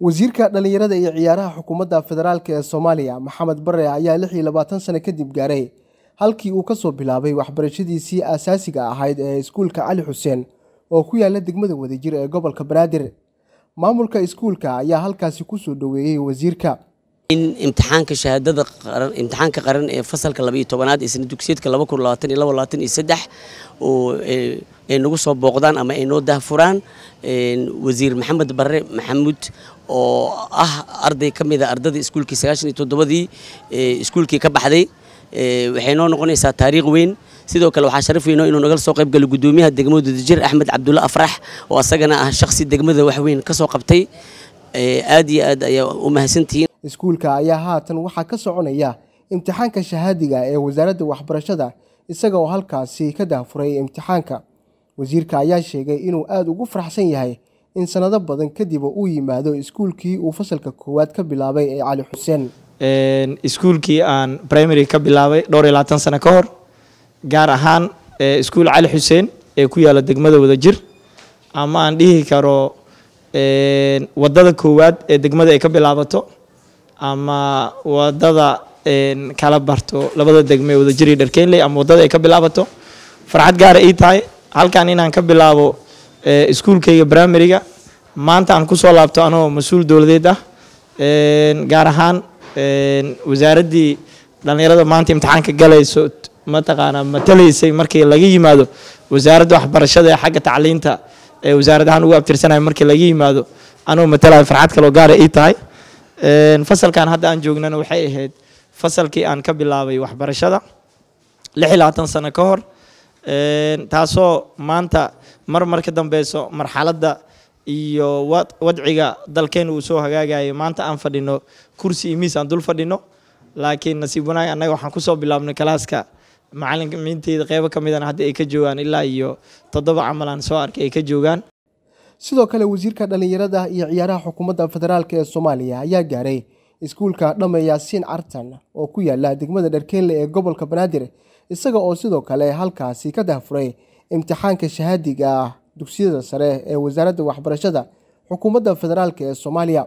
wasiirka dhallinyarada iyo ciyaaraha xukuumadda federaalk ee soomaaliya maxamed bare ayaa lix iyo labaatan sano kadib gaaray halkii uu ka soo bilaabay waxbarashadiisii aasaasiga ahayd ee iskuulka cali xuseen oo ku yaalla degmada wadajir ee gobolka banaadir maamulka iskuulka ayaa halkaasi ku soo dhoweeyey wasiirka in imtixaanka shahaadada qaran imtixaanka qaran ee fasalka laba iyo tobanaad ee dugsiyeedka laba kun labaatan iyo laba labaatan iyo saddex oo eh, ay nagu soo booqdaan ama ay noo daahfuraan eh, wasiir maxamed bare maxamuud oo ah arday ka mid a ah ardada iskuulkii sagaashan iyo toddobadii iskuulkii ka baxday waxay noo noqonaysaa taariikh weyn sidoo kale waxaa sharaf weyno inuu nagala soo qayb galo guddoomiyaha degmada dajir axmed cabdulla afrax oo asagana ah shaqsi degmada wax weyn ka soo qabtay aad iyo aad ayaa u mahadsantihiin iskuulka ayaa haatan waxaa ka soconaya imtixaanka shahaadiga ee wasaaradda waxbarashada isaga oo halkaasi ka dahfuray imtixaanka wasiirka ayaa sheegay inuu aad ugu faraxsan yahay in sanado badan kadib uu yimaado iskuulkii uu fasalka koowaad ka bilaabay ee cali xuseen iskuulkii aan primary ka bilaabay dhowr iyo labaatan sano ka hor gaar ahaan iskuul cali xuseen ee ku yaala degmada wadajir ama aan dhihi karo wadada koowaad ee degmada ay ka bilaabato ama wadada kala barto labada degme wadajir iyo dharkeynley ama wadada ay ka bilaabato farxad gaara ah ii tahay halkan inaan ka bilaabo Eh, iskuulkayga brimariga maanta aan kusoo laabto anoo mas-uul dowladeed ah gaar ahaan wasaaraddii dhallinyarada maanta imtixaanka galayso mataqaanaa matalaysay markii laga yimaado wasaaradda waxbarashada ee xagga tacliinta ee wasaaradahaan ugu abtirsanaya markii laga yimaado anoo matalaya farxad kaloo gaara ah ii tahay fasalkan hadda aan joognana waxay ahayd fasalkii aan ka bilaabay waxbarashada lix iyo sano ka hor taasoo maanta mar mar ka dambeyso marxaladda iyo wadciga dalkeen uu soo hagaagayo maanta aan fadhino kursi iyo miis aan dul fadhino laakiin nasiib wanaag annaga waxaan ku soo bilaabnay kalaaska macalinka minteyda qeybo ka midana haddii ay ka joogaan ilaa iyo toddoba camal aan soo arkay ay ka joogaan sidoo kale wasiirka dhallinyarada iyo ciyaaraha xukuumadda federaalk ee soomaaliya ayaa gaaray iskuulka dhammeeyaasiin cartan oo ku yaala degmada dharkeenle ee gobolka banaadir isaga oo sidoo kale halkaasi ka daahfuray imtixaanka shahaadiga ah dugsiyada sare ee wasaaradda waxbarashada xukuumadda federaalk ee soomaaliya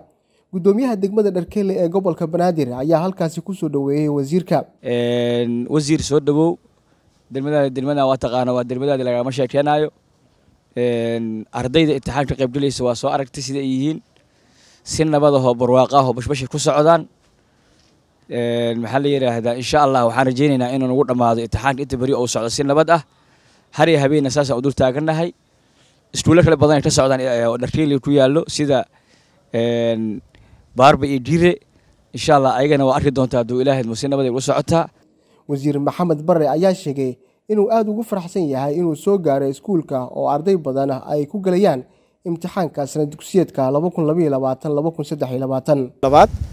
gudoomiyaha degmada dharkeelle ee gobolka banaadir ayaa halkaasi kusoo dhoweeyey wasiirka wasiir soo dhawow degmadana waa taqaana waa degmadaadi lagama sheekeenayo ardayda imtixaanka qaybgalaysa waa soo aragtay sida ay yihiin si nabadahoo barwaaqaahoo bashbashir ku socdaan maxaa la yidhaahdaa insha allah waxaan rajaynaynaa inaan ugu dhammaado imtixaanka inta beri ou socdo si nabad ah har iyo habeenna saasaan u dul taagannahay iskuullo kale badan ay ka socdaan dharkeeli ku yaallo sida baarba iyo jire insha allah ayagana waa arki doontaa hadduu ilaahay si nabad ay ula socotaa wasiir maxamed barre ayaa sheegay inuu aada ugu faraxsan yahay inuu soo gaaray iskuulka oo arday badan ay ku gelayaan imtixaankaasna dugsiyeedka labaad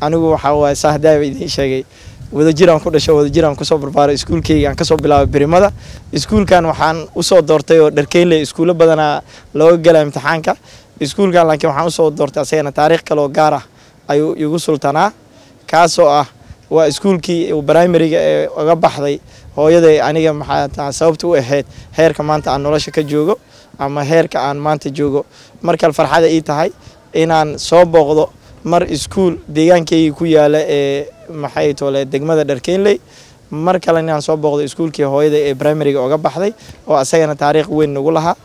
anigu waxaa saahdaaba idiin sheegay wadajiraan ku dhasho wadajiraan kusoo barbaaray iskuulkeygaan kasoo bilaabay berimada iskuulkan waxaan usoo doortay oo dharkeynle iskuulo badanaa looga gala imtixaanka iskuulkan laakiin waxaan usoo doortay asagana taariikh kaleoo gaar ah ayuu igu sultanaa kaasoo ah waa iskuulkii brimariga ee uga baxday hooyaday aniga maxaa sababta u ahayd heerka maanta aan nolosha ka joogo ama heerka aan maanta joogo mar markale farxada ii tahay inaan soo booqdo mar iskuul deegaankaygii ku yaala ee maxay tole degmada dharkeynley mar kale inaan soo booqdo iskuulkii hooyada ee brimariga oga baxday oo asagana taariikh weyn nagu lahaa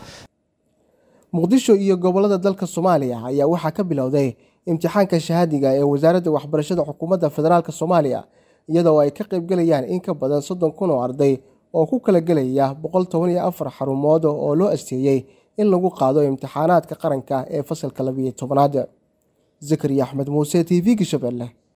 muqdisho iyo gobolada dalka soomaaliya ayaa waxaa ka bilowday imtixaanka shahaadiga ee wasaaradda waxbarashada xukuumadda federaalk soomaaliya iyadoo ay ka qayb qaybgelayaan in ka badan soddon kun oo arday oo ku kala gelaya boqol toban iyo afar xarumood oo loo asteeyey in lagu qaado imtixaanaadka qaranka ee fasalka labiyo tobanaad zakariya axmed muuse t v-ga shabeelle